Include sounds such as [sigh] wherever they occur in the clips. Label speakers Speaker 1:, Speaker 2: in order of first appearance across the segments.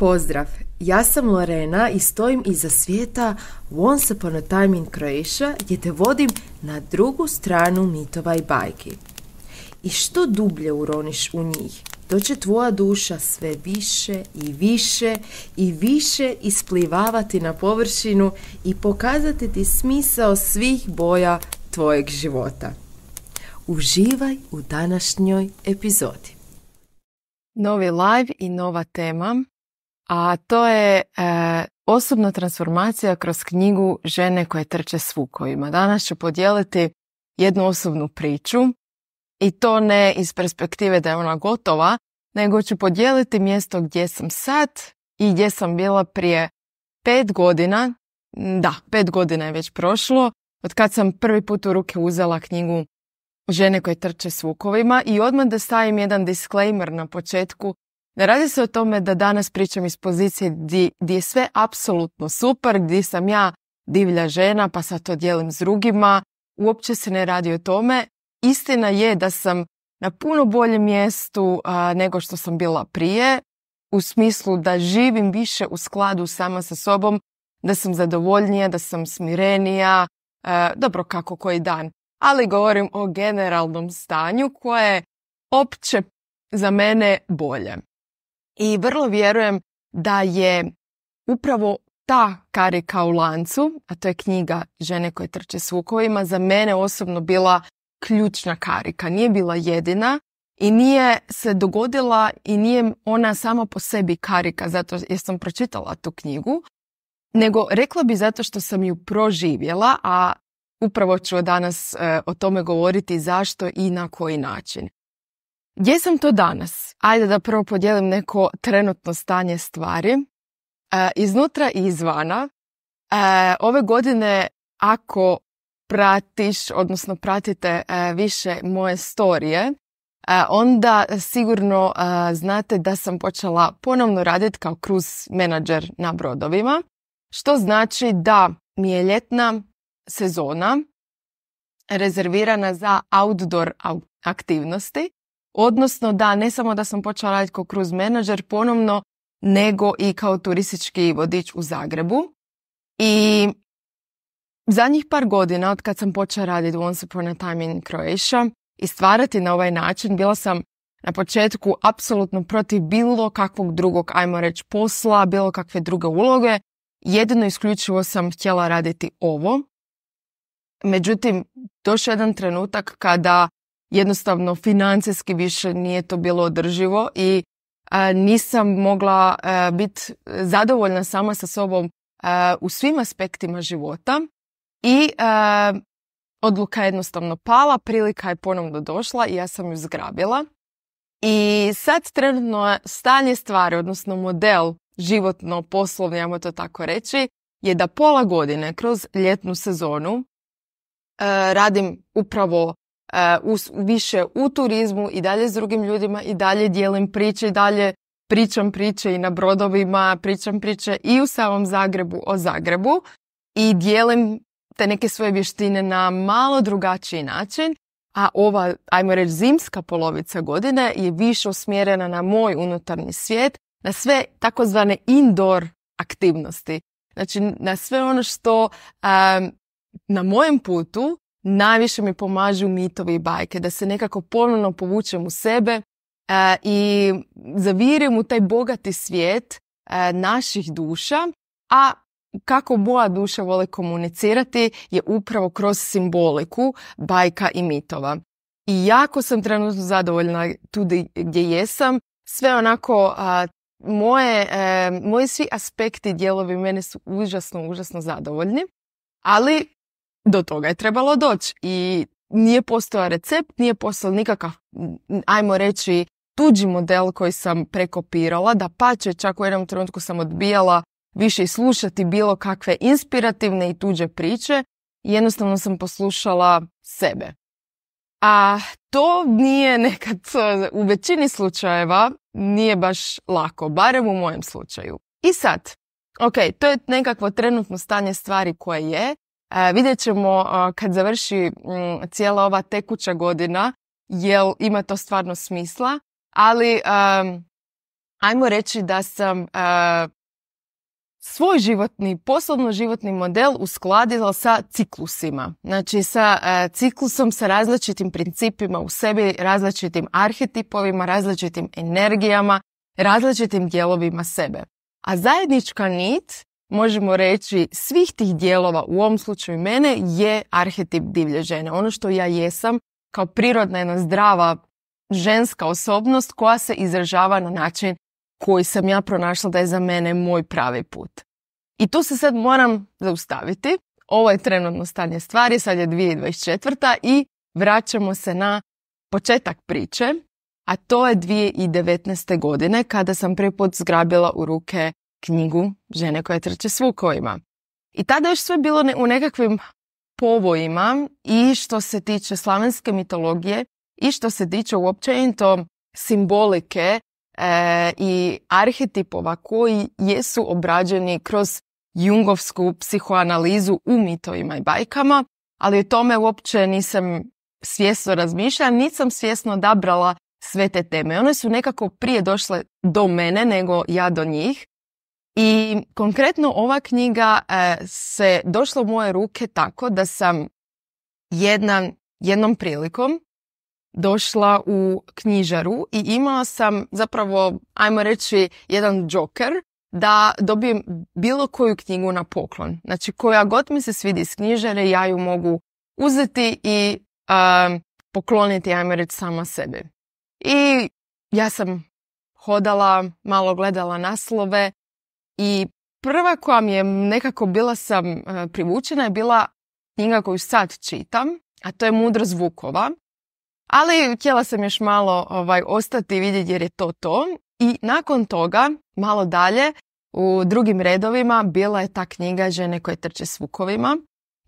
Speaker 1: Pozdrav, ja sam Lorena i stojim iza svijeta Once Upon a Time in Croatia gdje te vodim na drugu stranu mitova i bajki. I što dublje uroniš u njih, to će tvoja duša sve više i više i više isplivavati na površinu i pokazati ti smisao svih boja tvojeg života. Uživaj u današnjoj epizodi. Novi live i nova tema a to je e, osobna transformacija kroz knjigu Žene koje trče s vukovima. Danas ću podijeliti jednu osobnu priču i to ne iz perspektive da je ona gotova, nego ću podijeliti mjesto gdje sam sad i gdje sam bila prije pet godina. Da, pet godina je već prošlo od kad sam prvi put u ruke uzela knjigu Žene koje trče s vukovima i odmah da stavim jedan disclaimer na početku ne radi se o tome da danas pričam iz pozicije di, je sve apsolutno super, di sam ja divlja žena pa sad to dijelim s drugima. Uopće se ne radi o tome. Istina je da sam na puno boljem mjestu nego što sam bila prije. U smislu da živim više u skladu sama sa sobom, da sam zadovoljnija, da sam smirenija, dobro kako koji dan. Ali govorim o generalnom stanju koje je opće za mene bolje. I vrlo vjerujem da je upravo ta karika u lancu, a to je knjiga Žene koje trče s vukovima, za mene osobno bila ključna karika. Nije bila jedina i nije se dogodila i nije ona sama po sebi karika zato jer sam pročitala tu knjigu, nego rekla bi zato što sam ju proživjela, a upravo ću danas e, o tome govoriti zašto i na koji način. Gdje sam to danas? Ajde da prvo podijelim neko trenutno stanje stvari. E, iznutra i izvana. E, ove godine, ako pratiš, odnosno pratite e, više moje storije, onda sigurno znate da sam počela ponovno raditi kao kruz menadžer na brodovima, što znači da mi je ljetna sezona rezervirana za outdoor aktivnosti, Odnosno da ne samo da sam počela raditi kao kruz menadžer ponovno, nego i kao turistički vodič u Zagrebu. I zadnjih par godina od kad sam počela raditi Once Upon a Time in Croatia i stvarati na ovaj način, bila sam na početku apsolutno protiv bilo kakvog drugog, ajmo reći, posla, bilo kakve druge uloge. Jedino isključivo sam htjela raditi ovo. Međutim, došao jedan trenutak kada jednostavno financijski više nije to bilo održivo i nisam mogla biti zadovoljna sama sa sobom u svim aspektima života i odluka je jednostavno pala, prilika je ponovno došla i ja sam ju zgrabila. I sad trenutno stanje stvari, odnosno model životno poslovni, ajmo to tako reći, je da pola godine kroz ljetnu sezonu radim upravo uh, više u turizmu i dalje s drugim ljudima i dalje dijelim priče i dalje pričam priče i na brodovima, pričam priče i u samom Zagrebu o Zagrebu i dijelim te neke svoje vještine na malo drugačiji način, a ova, ajmo reći, zimska polovica godine je više usmjerena na moj unutarnji svijet, na sve takozvane indoor aktivnosti. Znači, na sve ono što um, na mojem putu najviše mi pomažu mitovi i bajke, da se nekako ponovno povučem u sebe e, i zavirim u taj bogati svijet e, naših duša, a kako moja duša vole komunicirati je upravo kroz simboliku bajka i mitova. I jako sam trenutno zadovoljna tu gdje jesam. Sve onako moje, e, moji svi aspekti dijelovi mene su užasno, užasno zadovoljni. Ali do toga je trebalo doći i nije postojao recept, nije postojao nikakav, ajmo reći, tuđi model koji sam prekopirala, da će čak u jednom trenutku sam odbijala više slušati bilo kakve inspirativne i tuđe priče, jednostavno sam poslušala sebe. A to nije nekad, u većini slučajeva, nije baš lako, barem u mojem slučaju. I sad, ok, to je nekakvo trenutno stanje stvari koje je, E, vidjet ćemo e, kad završi mm, cijela ova tekuća godina, jel ima to stvarno smisla, ali ajmo reći da sam e, svoj životni, poslovno životni model uskladila sa ciklusima. Znači sa ciklusom, sa različitim principima u sebi, različitim arhetipovima, različitim energijama, različitim dijelovima sebe. A zajednička nit možemo reći svih tih dijelova, u ovom slučaju mene, je arhetip divlje žene. Ono što ja jesam kao prirodna jedna zdrava ženska osobnost koja se izražava na način koji sam ja pronašla da je za mene moj pravi put. I tu se sad moram zaustaviti. Ovo je trenutno stanje stvari, sad je 2024. i vraćamo se na početak priče, a to je 2019. godine kada sam prvi put zgrabila u ruke knjigu žene koja trče svukovima. I tada još sve bilo u nekakvim povojima i što se tiče slavenske mitologije i što se tiče uopćenito simbolike e, i arhetipova koji jesu obrađeni kroz jungovsku psihoanalizu u mitovima i bajkama, ali o tome uopće nisam svjesno razmišljala, nisam svjesno odabrala sve te teme. One su nekako prije došle do mene nego ja do njih i konkretno ova knjiga e, se došla u moje ruke tako da sam jednom prilikom došla u knjižaru i imala sam zapravo, ajmo reći, jedan džoker da dobijem bilo koju knjigu na poklon. Znači koja god mi se svidi iz knjižare, ja ju mogu uzeti i e, pokloniti, ajmo reći, sama sebi. I ja sam hodala, malo gledala naslove i prva koja mi je nekako bila sam e, privučena je bila knjiga koju sad čitam, a to je Mudro zvukova. Ali htjela sam još malo ovaj, ostati i vidjeti jer je to to. I nakon toga, malo dalje, u drugim redovima bila je ta knjiga Žene koje trče s vukovima.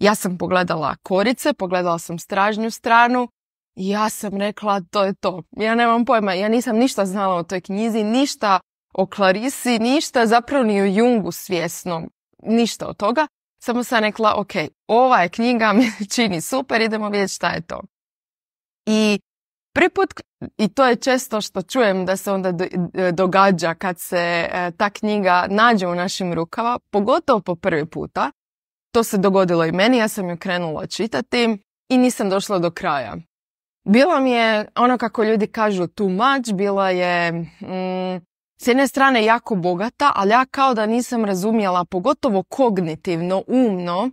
Speaker 1: Ja sam pogledala korice, pogledala sam stražnju stranu, i ja sam rekla to je to. Ja nemam pojma, ja nisam ništa znala o toj knjizi, ništa o Klarisi ništa, zapravo ni o Jungu svjesno, ništa od toga. Samo sam rekla, ok, ova je knjiga [laughs] mi čini super, idemo vidjeti šta je to. I priput, i to je često što čujem da se onda e, događa kad se e, ta knjiga nađe u našim rukama, pogotovo po prvi puta. To se dogodilo i meni, ja sam ju krenula čitati i nisam došla do kraja. Bila mi je, ono kako ljudi kažu, too much, bila je... Mm, s jedne strane jako bogata, ali ja kao da nisam razumjela, pogotovo kognitivno, umno,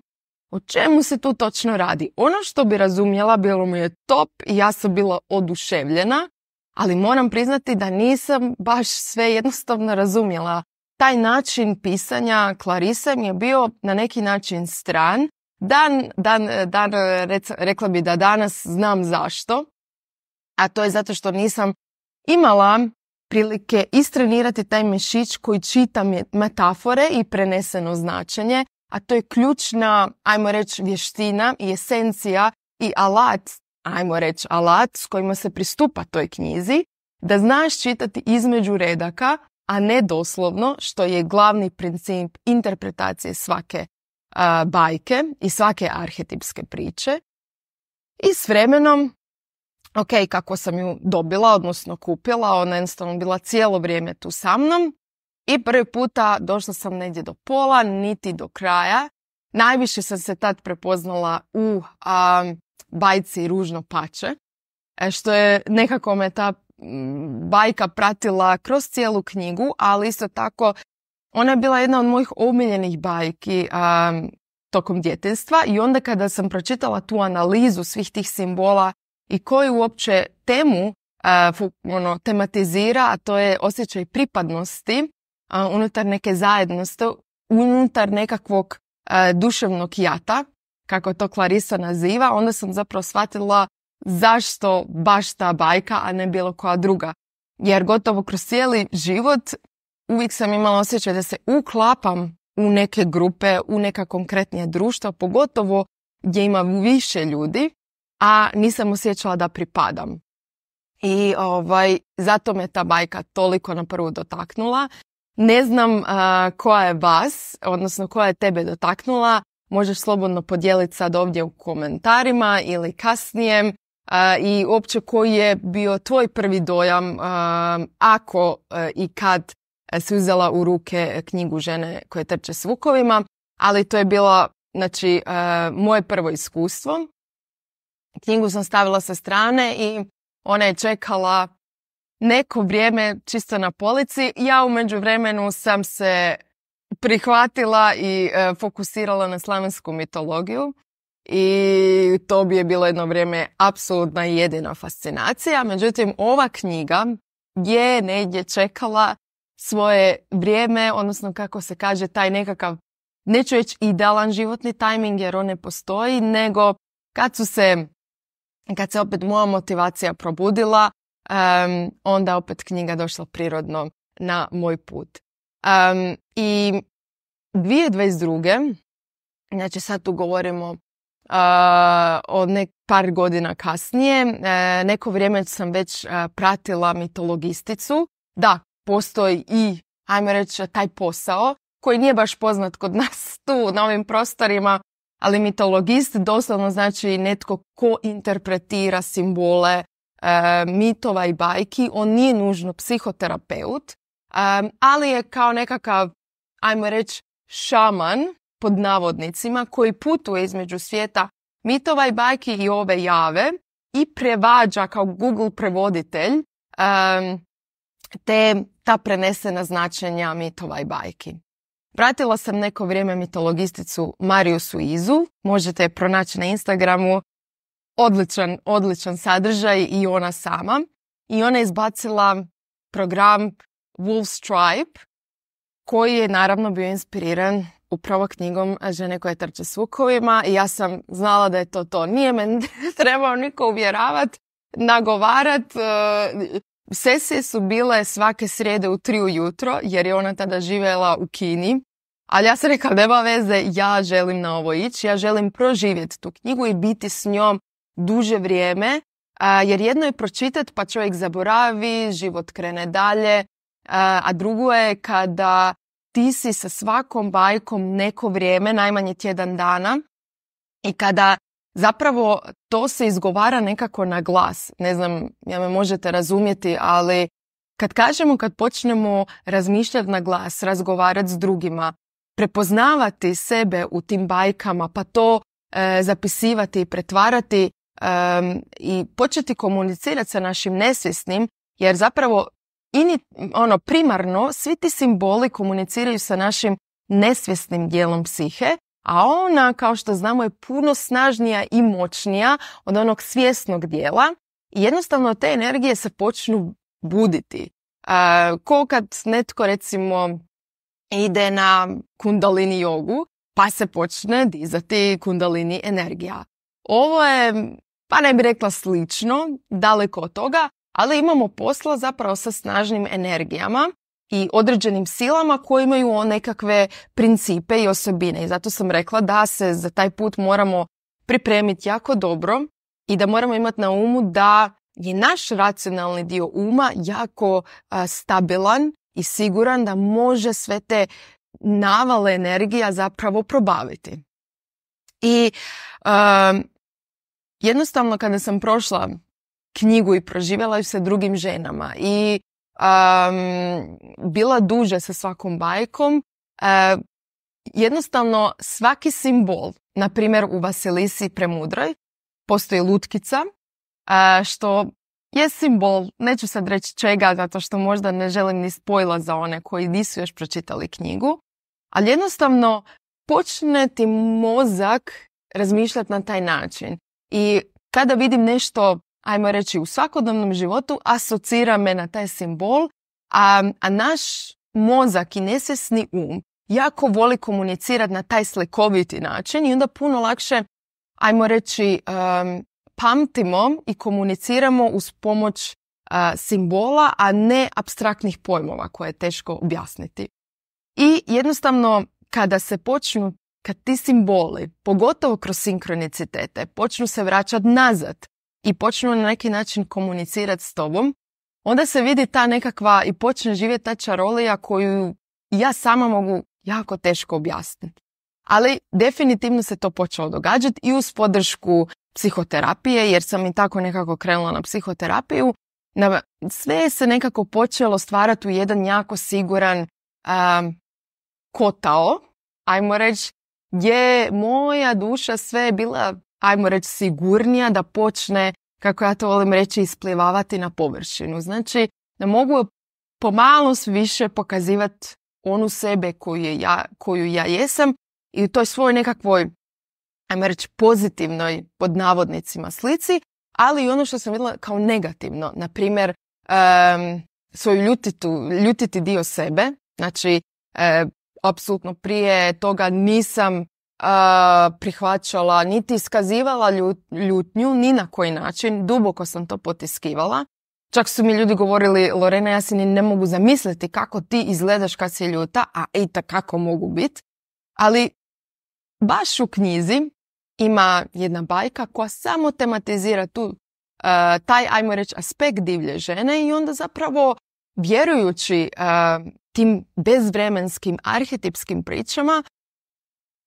Speaker 1: o čemu se tu točno radi. Ono što bi razumjela bilo mi je top i ja sam bila oduševljena, ali moram priznati da nisam baš sve jednostavno razumjela. Taj način pisanja Clarisa mi je bio na neki način stran. Dan, dan, dan rekla bi da danas znam zašto, a to je zato što nisam imala prilike istrenirati taj mišić koji čita metafore i preneseno značenje, a to je ključna, ajmo reći, vještina i esencija i alat, ajmo reći alat s kojima se pristupa toj knjizi, da znaš čitati između redaka, a ne doslovno, što je glavni princip interpretacije svake bajke i svake arhetipske priče. I s vremenom ok, kako sam ju dobila, odnosno kupila, ona je jednostavno bila cijelo vrijeme tu sa mnom. I prvi puta došla sam negdje do pola, niti do kraja. Najviše sam se tad prepoznala u a, bajci Ružno pače, e, što je nekako me ta mm, bajka pratila kroz cijelu knjigu, ali isto tako ona je bila jedna od mojih omiljenih bajki a, tokom djetinstva i onda kada sam pročitala tu analizu svih tih simbola i koji uopće temu ono, tematizira, a to je osjećaj pripadnosti unutar neke zajednosti, unutar nekakvog duševnog jata, kako to Clarissa naziva, onda sam zapravo shvatila zašto baš ta bajka, a ne bilo koja druga. Jer gotovo kroz cijeli život uvijek sam imala osjećaj da se uklapam u neke grupe, u neka konkretnija društva, pogotovo gdje ima više ljudi a nisam osjećala da pripadam. I ovaj, zato me ta bajka toliko na prvu dotaknula. Ne znam koja je vas, odnosno koja je tebe dotaknula. Možeš slobodno podijeliti sad ovdje u komentarima ili kasnije. I uopće koji je bio tvoj prvi dojam ako e, i kad e, si uzela u ruke knjigu žene koje trče s vukovima. Ali to je bilo znači, e, moje prvo iskustvo knjigu sam stavila sa strane i ona je čekala neko vrijeme čisto na polici. Ja u međuvremenu sam se prihvatila i e, fokusirala na slavensku mitologiju i to bi je bilo jedno vrijeme apsolutna jedina fascinacija. Međutim, ova knjiga je negdje čekala svoje vrijeme, odnosno kako se kaže, taj nekakav, neću reći idealan životni tajming jer on ne postoji, nego kad su se kad se opet moja motivacija probudila, um, onda opet knjiga došla prirodno na moj put. Um, I 2022. Znači sad tu govorimo Uh, eh, od nek par godina kasnije. Eh, neko vrijeme sam već eh, pratila mitologisticu. Da, postoji i, ajmo reći, taj posao koji nije baš poznat kod nas tu na ovim prostorima, ali mitologist doslovno znači netko ko interpretira simbole e, mitova i bajki. On nije nužno psihoterapeut, e, ali je kao nekakav, ajmo reći, šaman pod navodnicima koji putuje između svijeta mitova i bajki i ove jave i prevađa kao Google prevoditelj e, te ta prenesena značenja mitova i bajki. Pratila sam neko vrijeme mitologisticu Mariju Suizu, možete je pronaći na Instagramu, odličan, odličan sadržaj i ona sama. I ona je izbacila program Wolf's Tribe, koji je naravno bio inspiriran upravo knjigom Žene koje trče s vukovima i ja sam znala da je to to. Nije me [laughs] trebao niko uvjeravat, nagovarat. E, sesije su bile svake srijede u tri ujutro jer je ona tada živjela u Kini ali ja sam rekla, nema veze, ja želim na ovo ići, ja želim proživjeti tu knjigu i biti s njom duže vrijeme, jer jedno je pročitati pa čovjek zaboravi, život krene dalje, a, drugo je kada ti si sa svakom bajkom neko vrijeme, najmanje tjedan dana, i kada zapravo to se izgovara nekako na glas. Ne znam, ja me možete razumjeti, ali kad kažemo, kad počnemo razmišljati na glas, razgovarati s drugima, prepoznavati sebe u tim bajkama, pa to e, zapisivati i pretvarati i početi komunicirati sa našim nesvjesnim, jer zapravo ono, primarno svi ti simboli komuniciraju sa našim nesvjesnim dijelom psihe, a ona, kao što znamo, je puno snažnija i moćnija od onog svjesnog dijela i jednostavno te energije se počnu buditi. E, ko kad netko recimo ide na kundalini jogu pa se počne dizati kundalini energija. Ovo je, pa ne bih rekla slično, daleko od toga, ali imamo posla zapravo sa snažnim energijama i određenim silama koji imaju nekakve principe i osobine. I zato sam rekla da se za taj put moramo pripremiti jako dobro i da moramo imati na umu da je naš racionalni dio uma jako stabilan i siguran da može sve te navale energija zapravo probaviti. I um, jednostavno kada sam prošla knjigu i proživjela ju sa drugim ženama i um, bila duže sa svakom bajkom, uh, jednostavno svaki simbol, na primjer u Vasilisi Premudroj, postoji lutkica, uh, što je simbol, neću sad reći čega, zato što možda ne želim ni spojla za one koji nisu još pročitali knjigu, ali jednostavno počne ti mozak razmišljati na taj način. I kada vidim nešto, ajmo reći, u svakodnevnom životu, asocira me na taj simbol, a, a naš mozak i nesvjesni um jako voli komunicirati na taj slikoviti način i onda puno lakše, ajmo reći, um, pamtimo i komuniciramo uz pomoć simbola, a ne abstraktnih pojmova koje je teško objasniti. I jednostavno kada se počnu, kad ti simboli, pogotovo kroz sinkronicitete, počnu se vraćati nazad i počnu na neki način komunicirati s tobom, onda se vidi ta nekakva i počne živjeti ta čarolija koju ja sama mogu jako teško objasniti. Ali definitivno se to počelo događati i uz podršku psihoterapije jer sam i tako nekako krenula na psihoterapiju. Na, sve se nekako počelo stvarati u jedan jako siguran um, kotao, ajmo reći, gdje moja duša sve je bila, ajmo reći, sigurnija da počne, kako ja to volim reći, isplivavati na površinu. Znači, da mogu pomalo više pokazivati onu sebe koju ja, koju ja jesam i u toj svojoj nekakvoj ajmo reći, pozitivnoj, pod navodnicima, slici, ali i ono što sam vidjela kao negativno. Na primjer, svoju ljutitu, ljutiti dio sebe. Znači, e, apsolutno prije toga nisam e, prihvaćala, niti iskazivala ljutnju, ni na koji način. Duboko sam to potiskivala. Čak su mi ljudi govorili, Lorena, ja si ni ne mogu zamisliti kako ti izgledaš kad si ljuta, a i kako mogu biti. Ali baš u knjizi ima jedna bajka koja samo tematizira tu, e, taj, ajmo reći, aspekt divlje žene i onda zapravo vjerujući e, tim bezvremenskim arhetipskim pričama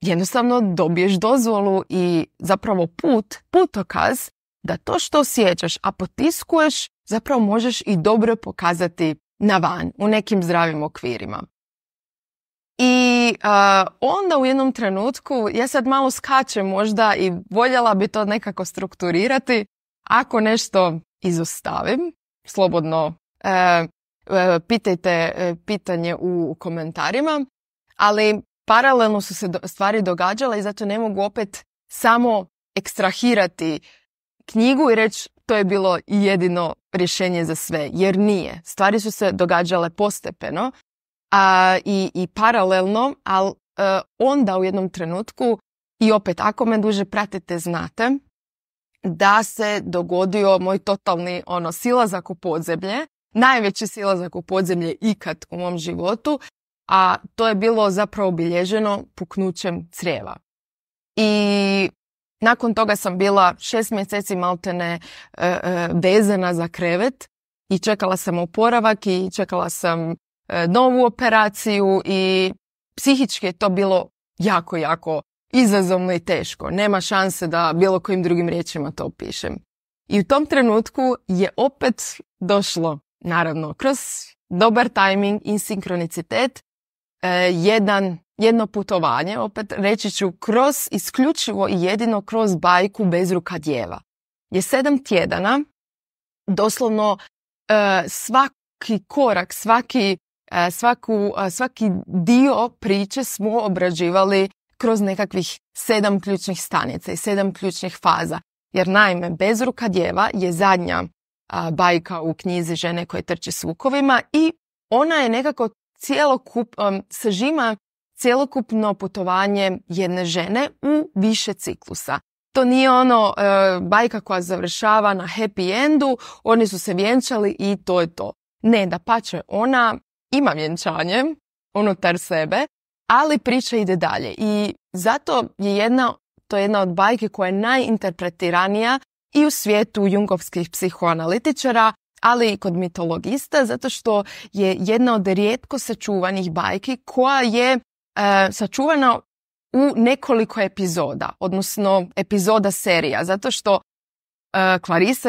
Speaker 1: jednostavno dobiješ dozvolu i zapravo put, putokaz da to što osjećaš, a potiskuješ, zapravo možeš i dobro pokazati na van, u nekim zdravim okvirima. I onda u jednom trenutku, ja sad malo skačem možda i voljela bi to nekako strukturirati, ako nešto izostavim, slobodno e, e, pitajte e, pitanje u komentarima, ali paralelno su se stvari događale i zato ne mogu opet samo ekstrahirati knjigu i reći to je bilo jedino rješenje za sve, jer nije. Stvari su se događale postepeno a, i, i paralelno, ali e, onda u jednom trenutku i opet ako me duže pratite znate da se dogodio moj totalni ono silazak u podzemlje, najveći silazak u podzemlje ikad u mom životu, a to je bilo zapravo obilježeno puknućem crijeva. I nakon toga sam bila šest mjeseci maltene e, e, vezana za krevet i čekala sam oporavak i čekala sam E, novu operaciju i psihički je to bilo jako, jako izazovno i teško. Nema šanse da bilo kojim drugim riječima to opišem. I u tom trenutku je opet došlo, naravno, kroz dobar tajming i sinkronicitet, e, jedan, jedno putovanje, opet reći ću, kroz isključivo i jedino kroz bajku bez ruka djeva. Je sedam tjedana, doslovno e, svaki korak, svaki E, svaku, e, svaki dio priče smo obrađivali kroz nekakvih sedam ključnih stanica i sedam ključnih faza. Jer naime, Bezruka djeva je zadnja e, bajka u knjizi žene koje trče s vukovima i ona je nekako cijelokup, sažima cjelokupno putovanje jedne žene u više ciklusa. To nije ono bajka koja završava na happy endu, oni su se vjenčali i to je to. Ne, da pače, ona ima vjenčanje unutar sebe, ali priča ide dalje. I zato je jedna, to je jedna od bajke koja je najinterpretiranija i u svijetu jungovskih psihoanalitičara, ali i kod mitologista, zato što je jedna od rijetko sačuvanih bajki koja je e, sačuvana u nekoliko epizoda, odnosno epizoda serija, zato što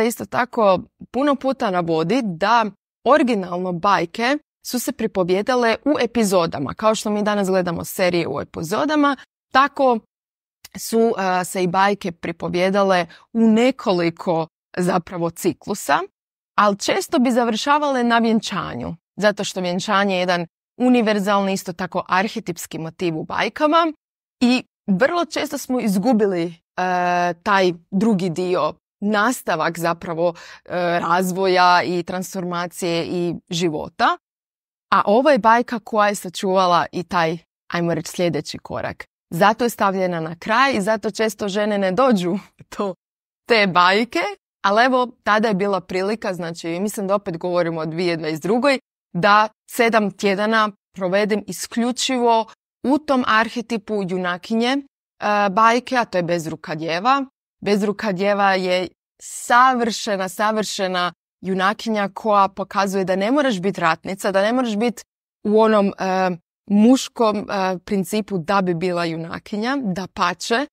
Speaker 1: e, isto tako puno puta navodi da originalno bajke su se pripovjedale u epizodama. Kao što mi danas gledamo serije u epizodama, tako su se i bajke pripovjedale u nekoliko zapravo ciklusa, ali često bi završavale na vjenčanju, zato što vjenčanje je jedan univerzalni, isto tako arhetipski motiv u bajkama i vrlo često smo izgubili e, taj drugi dio, nastavak zapravo e, razvoja i transformacije i života. A ovo je bajka koja je sačuvala i taj, ajmo reći, sljedeći korak. Zato je stavljena na kraj i zato često žene ne dođu [laughs] do te bajke. Ali evo, tada je bila prilika, znači mislim da opet govorimo o 2022. da sedam tjedana provedem isključivo u tom arhetipu junakinje e, bajke, a to je Bezruka djeva. Bezruka djeva je savršena, savršena junakinja koja pokazuje da ne moraš biti ratnica, da ne moraš biti u onom e, muškom e, principu da bi bila junakinja, da pače.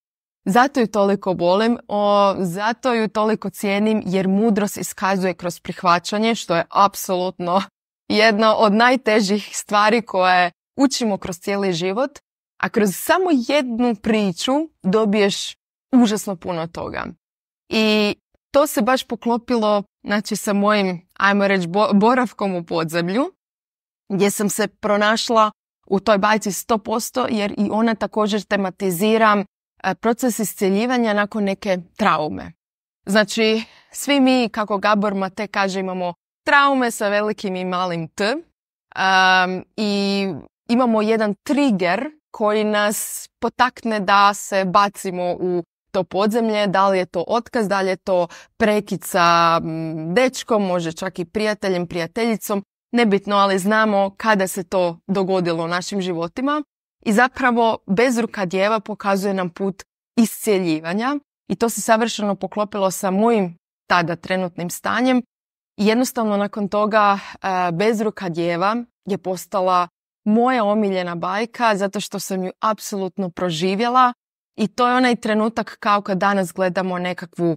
Speaker 1: Zato ju toliko volim, o, zato ju toliko cijenim jer mudrost iskazuje kroz prihvaćanje što je apsolutno jedna od najtežih stvari koje učimo kroz cijeli život, a kroz samo jednu priču dobiješ užasno puno toga. I to se baš poklopilo znači sa mojim, ajmo reći, boravkom u podzemlju, gdje sam se pronašla u toj bajci 100% jer i ona također tematizira e, proces iscjeljivanja nakon neke traume. Znači, svi mi, kako Gabor Mate kaže, imamo traume sa velikim i malim T um, i imamo jedan trigger koji nas potakne da se bacimo u to podzemlje, da li je to otkaz, da li je to prekica dečkom, može čak i prijateljem, prijateljicom, nebitno, ali znamo kada se to dogodilo u našim životima. I zapravo bezruka djeva pokazuje nam put iscijeljivanja i to se savršeno poklopilo sa mojim tada trenutnim stanjem. I jednostavno nakon toga e, Bezruka djeva je postala moja omiljena bajka zato što sam ju apsolutno proživjela i to je onaj trenutak kao kad danas gledamo nekakvu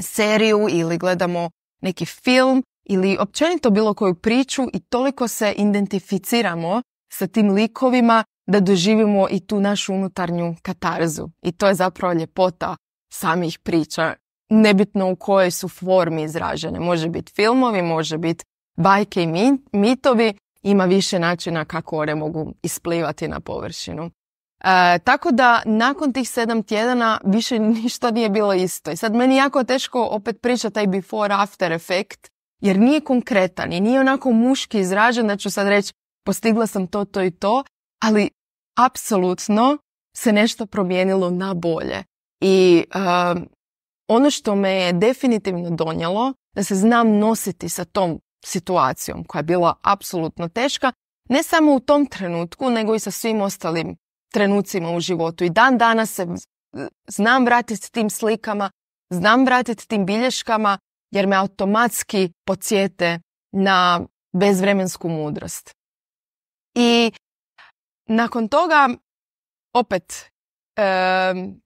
Speaker 1: seriju ili gledamo neki film ili općenito bilo koju priču i toliko se identificiramo sa tim likovima da doživimo i tu našu unutarnju katarzu. I to je zapravo ljepota samih priča, nebitno u kojoj su formi izražene. Može biti filmovi, može biti bajke i mitovi, ima više načina kako one mogu isplivati na površinu. E, tako da nakon tih sedam tjedana više [laughs] ništa nije bilo isto. I sad meni jako teško opet pričati taj before after efekt jer nije konkretan i nije onako muški izražen da ću sad reći postigla sam to, to i to, ali apsolutno se nešto promijenilo na bolje. I e, ono što me je definitivno donijelo da se znam nositi sa tom situacijom koja je bila apsolutno teška, ne samo u tom trenutku, nego i sa svim ostalim trenucima u životu. I dan danas se znam vratiti tim slikama, znam vratiti tim bilješkama jer me automatski podsjete na bezvremensku mudrost. I nakon toga opet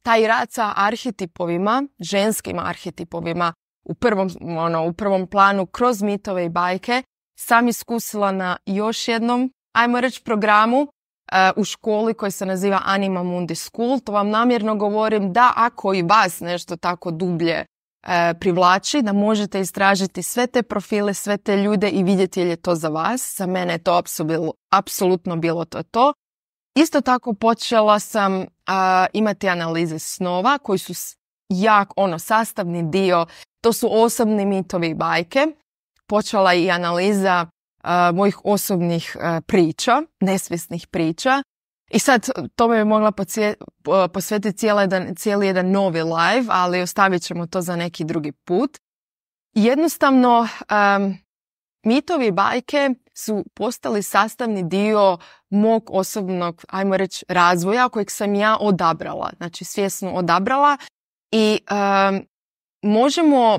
Speaker 1: taj rad sa arhetipovima, ženskim arhetipovima u prvom, ono, u prvom planu kroz mitove i bajke sam iskusila na još jednom, ajmo reći, programu E, u školi koja se naziva Anima Mundi School. To vam namjerno govorim da ako i vas nešto tako dublje e, privlači, da možete istražiti sve te profile, sve te ljude i vidjeti je je to za vas. Za mene je to apsolutno bilo to to. Isto tako počela sam e, imati analize snova koji su jak, ono, sastavni dio. To su osobni mitovi i bajke. Počela i analiza mojih osobnih priča, nesvjesnih priča. I sad e, tome bi mogla posvetiti cijeli jedan, novi live, ali ostavit ćemo to za neki drugi put. Jednostavno, mitovi mitovi bajke su postali sastavni dio mog osobnog, ajmo reći, razvoja kojeg sam ja odabrala, znači svjesno odabrala i možemo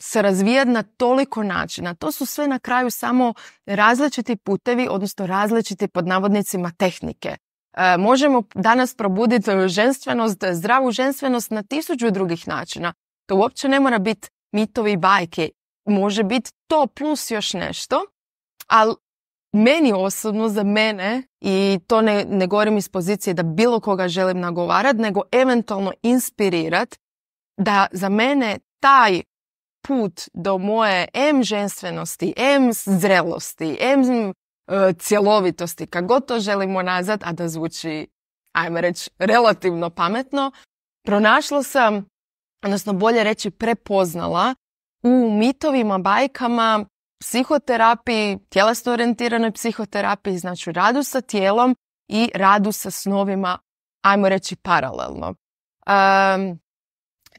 Speaker 1: se razvijati na toliko načina. To su sve na kraju samo različiti putevi, odnosno različiti pod navodnicima tehnike. E, možemo danas probuditi ženstvenost, zdravu ženstvenost na tisuću drugih načina. To uopće ne mora biti mitovi i bajke. Može biti to plus još nešto, ali meni osobno, za mene, i to ne, ne govorim iz pozicije da bilo koga želim nagovarati, nego eventualno inspirirat da za mene taj put do moje M ženstvenosti, M zrelosti, M e, cjelovitosti, kako god to želimo nazad, a da zvuči, ajmo reći, relativno pametno, pronašla sam, odnosno bolje reći prepoznala, u mitovima, bajkama, psihoterapiji, tjelesno orijentiranoj psihoterapiji, znači radu sa tijelom i radu sa snovima, ajmo reći paralelno.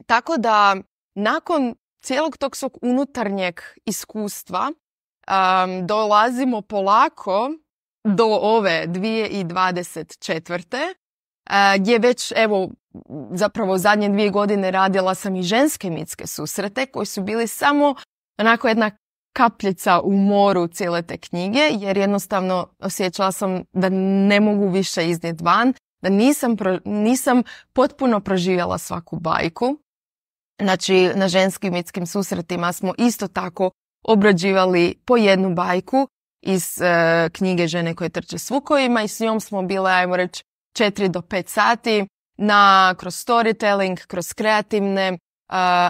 Speaker 1: tako da, nakon cijelog tog svog unutarnjeg iskustva dolazimo polako do ove 2024. gdje već, evo, zapravo zadnje dvije godine radila sam i ženske mitske susrete koji su bili samo onako jedna kapljica u moru cijele te knjige jer jednostavno osjećala sam da ne mogu više iznijet van, da nisam, nisam potpuno proživjela svaku bajku Znači, na ženskim mitskim susretima smo isto tako obrađivali po jednu bajku iz e, knjige Žene koje trče vukovima. i s njom smo bile, ajmo reći, 4 do 5 sati na, kroz storytelling, kroz kreativne e,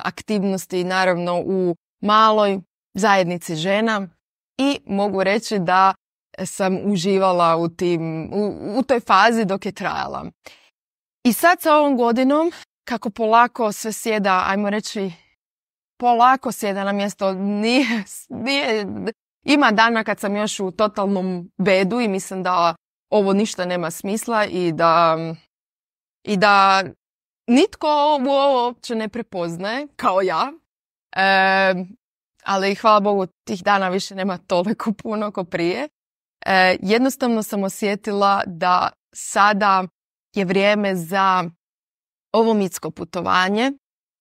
Speaker 1: aktivnosti, naravno u maloj zajednici žena i mogu reći da sam uživala u, tim, u, u toj fazi dok je trajala. I sad sa ovom godinom kako polako sve sjeda, ajmo reći, polako sjeda na mjesto, nije, nije, ima dana kad sam još u totalnom bedu i mislim da ovo ništa nema smisla i da, i da nitko ovo uopće ne prepoznaje, kao ja. E, ali hvala Bogu, tih dana više nema toliko puno ko prije. E, jednostavno sam osjetila da sada je vrijeme za ovo mitsko putovanje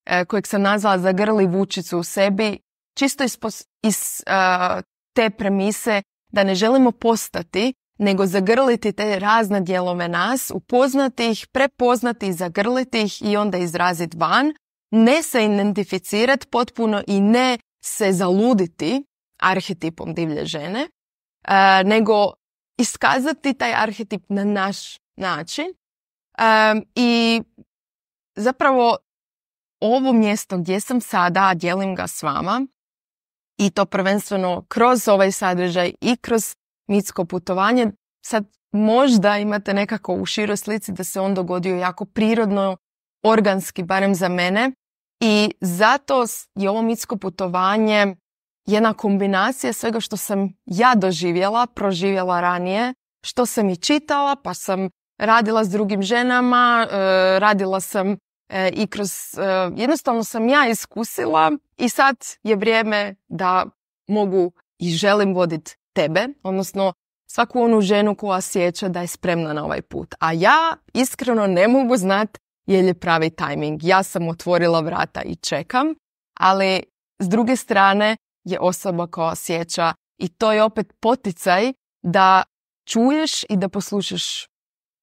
Speaker 1: e, kojeg sam nazvala Zagrli vučicu u sebi, čisto iz, e, te premise da ne želimo postati, nego zagrliti te razne dijelove nas, upoznati ih, prepoznati i zagrliti ih i onda izraziti van, ne se identificirati potpuno i ne se zaluditi arhetipom divlje žene, e, nego iskazati taj arhetip na naš način. I zapravo ovo mjesto gdje sam sada, dijelim ga s vama i to prvenstveno kroz ovaj sadržaj i kroz mitsko putovanje. Sad možda imate nekako u široj slici da se on dogodio jako prirodno, organski, barem za mene. I zato je ovo mitsko putovanje jedna kombinacija svega što sam ja doživjela, proživjela ranije, što sam i čitala, pa sam radila s drugim ženama, e, radila sam E, I kroz, e, jednostavno sam ja iskusila i sad je vrijeme da mogu i želim voditi tebe, odnosno svaku onu ženu koja sjeća da je spremna na ovaj put. A ja iskreno ne mogu znat je li pravi tajming. Ja sam otvorila vrata i čekam, ali s druge strane je osoba koja sjeća i to je opet poticaj da čuješ i da poslušaš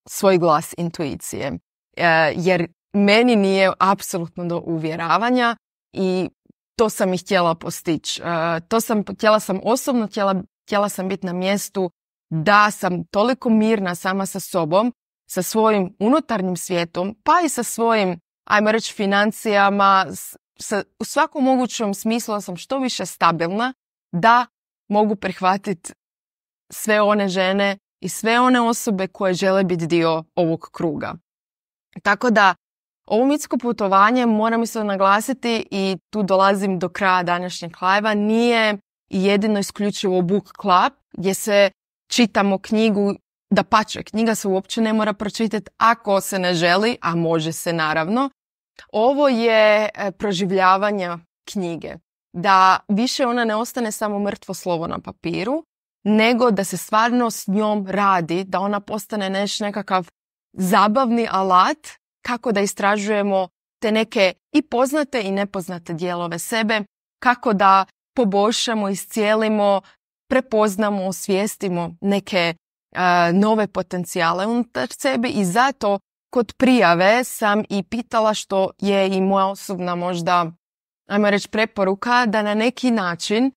Speaker 1: svoj glas intuicije. E, jer meni nije apsolutno do uvjeravanja i to sam i htjela postići. E, to sam, htjela sam osobno, htjela, sam biti na mjestu da sam toliko mirna sama sa sobom, sa svojim unutarnjim svijetom, pa i sa svojim, ajmo reći, financijama, sa, u svakom mogućem smislu da sam što više stabilna, da mogu prihvatiti sve one žene i sve one osobe koje žele biti dio ovog kruga. Tako da ovo mitsko putovanje, moram isto naglasiti i tu dolazim do kraja današnjeg live nije jedino isključivo book club gdje se čitamo knjigu da pače, knjiga se uopće ne mora pročitati ako se ne želi, a može se naravno. Ovo je e, proživljavanje knjige. Da više ona ne ostane samo mrtvo slovo na papiru, nego da se stvarno s njom radi, da ona postane neš nekakav zabavni alat kako da istražujemo te neke i poznate i nepoznate dijelove sebe, kako da poboljšamo, iscijelimo, prepoznamo, osvijestimo neke e, nove potencijale unutar sebe i zato kod prijave sam i pitala što je i moja osobna možda, ajmo reći, preporuka da na neki način e,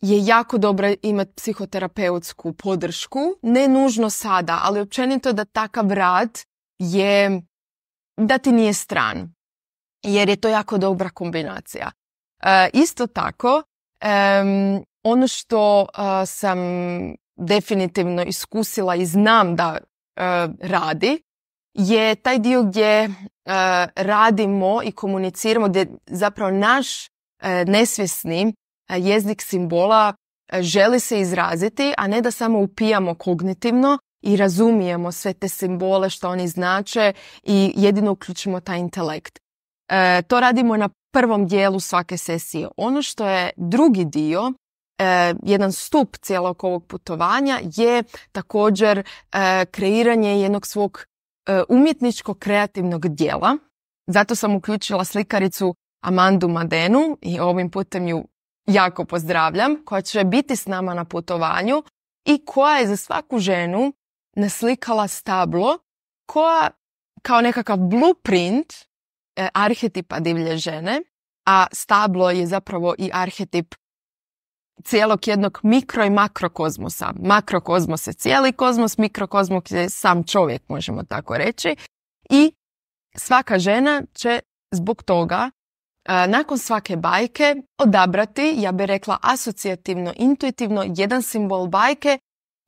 Speaker 1: je jako dobro imati psihoterapeutsku podršku. Ne nužno sada, ali općenito da takav rad je da ti nije stran. Jer je to jako dobra kombinacija. E, isto tako, ono što e, sam definitivno iskusila i znam da e, radi je taj dio gdje radimo i komuniciramo gdje zapravo naš nesvjesni jezik simbola želi se izraziti, a ne da samo upijamo kognitivno i razumijemo sve te simbole što oni znače i jedino uključimo taj intelekt. E, to radimo na prvom dijelu svake sesije. Ono što je drugi dio, e, jedan stup cijelog ovog putovanja je također e, kreiranje jednog svog umjetničko kreativnog dijela. Zato sam uključila slikaricu Amandu Madenu i ovim putem ju jako pozdravljam, koja će biti s nama na putovanju i koja je za svaku ženu naslikala stablo koja kao nekakav blueprint e, arhetipa divlje žene, a stablo je zapravo i arhetip cijelog jednog mikro i makrokozmosa. Makrokozmos je cijeli kozmos, mikrokozmos je sam čovjek, možemo tako reći. I svaka žena će zbog toga e, nakon svake bajke odabrati, ja bih rekla asocijativno, intuitivno, jedan simbol bajke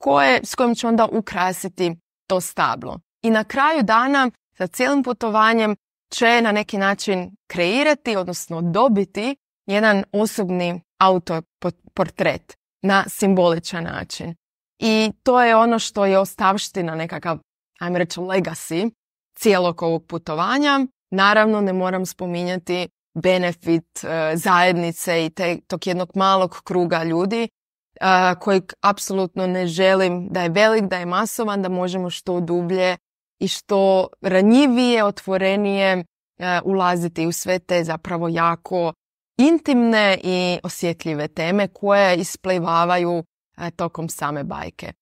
Speaker 1: koje, s kojim će onda ukrasiti to stablo. I na kraju dana sa cijelim putovanjem će na neki način kreirati, odnosno dobiti jedan osobni autoportret na simboličan način. I to je ono što je ostavština nekakav, ajmo reći, legacy cijelog ovog putovanja. Naravno, ne moram spominjati benefit e, zajednice i tog jednog malog kruga ljudi a, kojeg apsolutno ne želim da je velik, da je masovan, da možemo što dublje i što ranjivije, otvorenije ulaziti u sve te zapravo jako intimne i osjetljive teme koje isplivavaju tokom same bajke.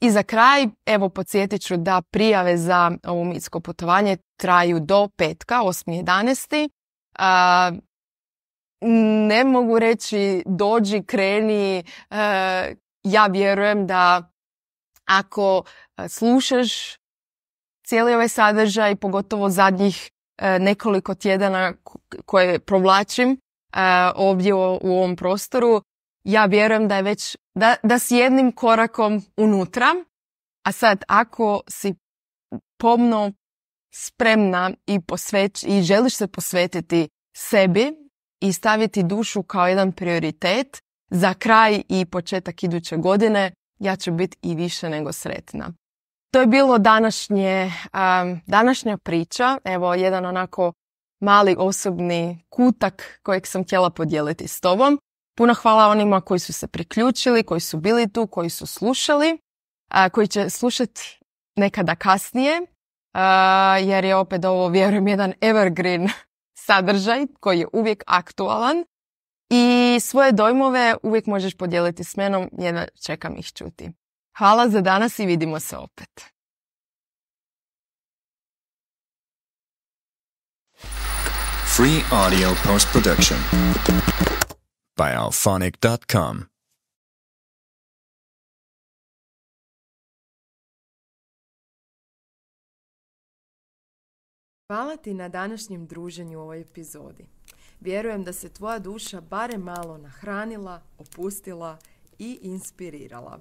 Speaker 1: I za kraj, evo, podsjetit ću da prijave za ovo mitsko putovanje traju do petka, 8.11. danesti ne mogu reći dođi, kreni. Eh, ja vjerujem da ako eh, slušaš cijeli ovaj sadržaj, pogotovo zadnjih eh, nekoliko tjedana koje provlačim ovdje u ovom prostoru, ja vjerujem da je već, da, da si jednim korakom unutra, a sad ako si pomno spremna i, posveć, i želiš se posvetiti sebi, i staviti dušu kao jedan prioritet za kraj i početak iduće godine, ja ću biti i više nego sretna. To je bilo današnje, današnja priča, evo jedan onako mali osobni kutak kojeg sam htjela podijeliti s tobom. Puno hvala onima koji su se priključili, koji su bili tu, koji su slušali, a, koji će slušati nekada kasnije, jer je opet ovo, vjerujem, jedan evergreen sadržaj koji je uvijek aktualan i svoje dojmove uvijek možeš podijeliti s menom, jedna čekam ih čuti. Hvala za danas i vidimo se opet. Free audio post-production by alphonic.com Hvala ti na današnjem druženju u ovoj epizodi. Vjerujem da se tvoja duša barem malo nahranila, opustila i inspirirala.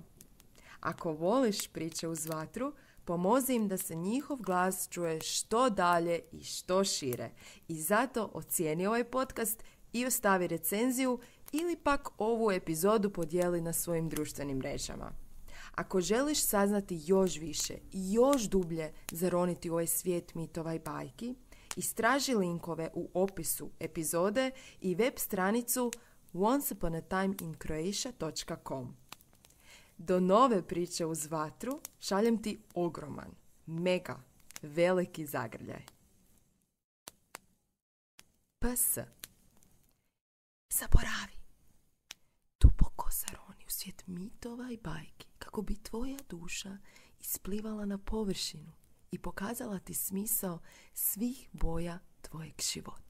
Speaker 1: Ako voliš priče uz vatru, pomozi im da se njihov glas čuje što dalje i što šire. I zato ocijeni ovaj podcast i ostavi recenziju ili pak ovu epizodu podijeli na svojim društvenim mrežama. Ako želiš saznati još više i još dublje zaroniti u ovaj svijet mitova i bajki, istraži linkove u opisu epizode i web stranicu onceuponatimeincroatia.com. Do nove priče uz vatru šaljem ti ogroman, mega, veliki zagrljaj. PS Zaboravi! Duboko zaroni u svijet mitova i bajki kako bi tvoja duša isplivala na površinu i pokazala ti smisao svih boja tvojeg života.